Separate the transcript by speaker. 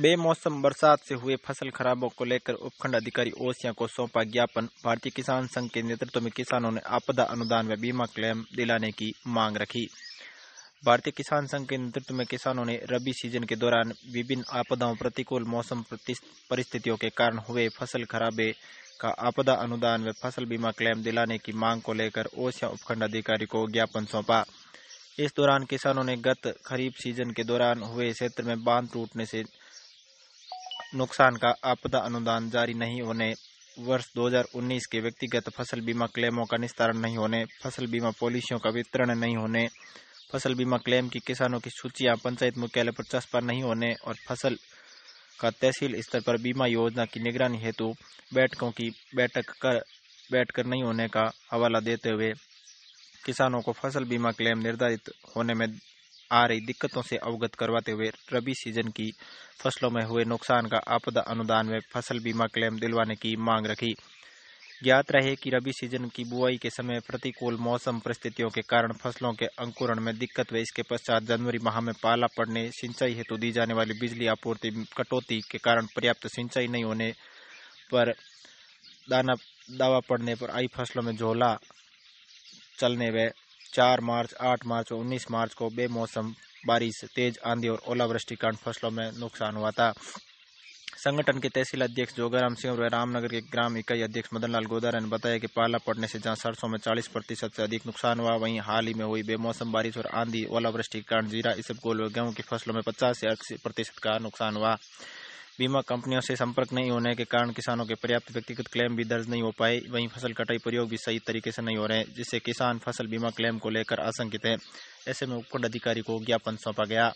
Speaker 1: बेमौसम बरसात से हुए फसल खराबों को लेकर उपखंड अधिकारी ओसिया को सौंपा ज्ञापन भारतीय किसान संघ के नेतृत्व में किसानों ने आपदा अनुदान व बीमा क्लेम दिलाने की मांग रखी भारतीय किसान संघ के नेतृत्व में किसानों ने रबी सीजन के दौरान विभिन्न आपदाओं प्रतिकूल मौसम परिस्थितियों के कारण हुए फसल खराबे का आपदा अनुदान व फसल बीमा क्लेम दिलाने की मांग को लेकर ओसिया उपखंड अधिकारी को ज्ञापन सौंपा इस दौरान किसानों ने गत खरीफ सीजन के दौरान हुए क्षेत्र में बांध टूटने से नुकसान का आपदा अनुदान जारी नहीं होने वर्ष 2019 के व्यक्तिगत फसल बीमा क्लेमों का निस्तारण नहीं होने फसल बीमा पॉलिसियों का वितरण नहीं होने फसल बीमा क्लेम की किसानों की सूचियां पंचायत मुख्यालय पर चस्पा नहीं होने और फसल का तहसील स्तर पर बीमा योजना की निगरानी हेतु बैठकों की बैठक कर बैठ कर नहीं होने का हवाला देते हुए किसानों को फसल बीमा क्लेम निर्धारित होने में आ रही दिक्कतों से अवगत करवाते हुए रबी सीजन की फसलों में हुए नुकसान का आपदा अनुदान में फसल बीमा क्लेम दिलवाने की मांग रखी ज्ञात रहे कि रबी सीजन की बुआई के समय प्रतिकूल मौसम परिस्थितियों के कारण फसलों के अंकुरण में दिक्कत व इसके पश्चात जनवरी माह में पाला पड़ने सिंचाई हेतु दी जाने वाली बिजली आपूर्ति कटौती के कारण पर्याप्त सिंचाई नहीं होने पर दाना दावा पड़ने पर आई फसलों में झोला चलने व चार मार्च आठ मार्च और उन्नीस मार्च को बेमौसम बारिश तेज आंधी और ओलावृष्टि कारण फसलों में नुकसान हुआ था संगठन के तहसील अध्यक्ष जोगाराम सिंह और रामनगर के ग्राम इकाई अध्यक्ष मदनलाल गोदारा ने बताया कि पाला पड़ने से जहां सरसों में 40 प्रतिशत से अधिक नुकसान हुआ वहीं हाल ही में हुई बेमौसम बारिश और आंधी ओलावृष्टि के कारण जीरा इसबगोल और गेहूं की फसलों में 50 से अस्सी प्रतिशत का नुकसान हुआ बीमा कंपनियों से संपर्क नहीं होने के कारण किसानों के पर्याप्त व्यक्तिगत क्लेम भी दर्ज नहीं हो पाए वहीं फसल कटाई प्रयोग भी सही तरीके से नहीं हो रहे जिससे किसान फसल बीमा क्लेम को लेकर आशंकित है ऐसे में उपखंड अधिकारी को ज्ञापन सौंपा गया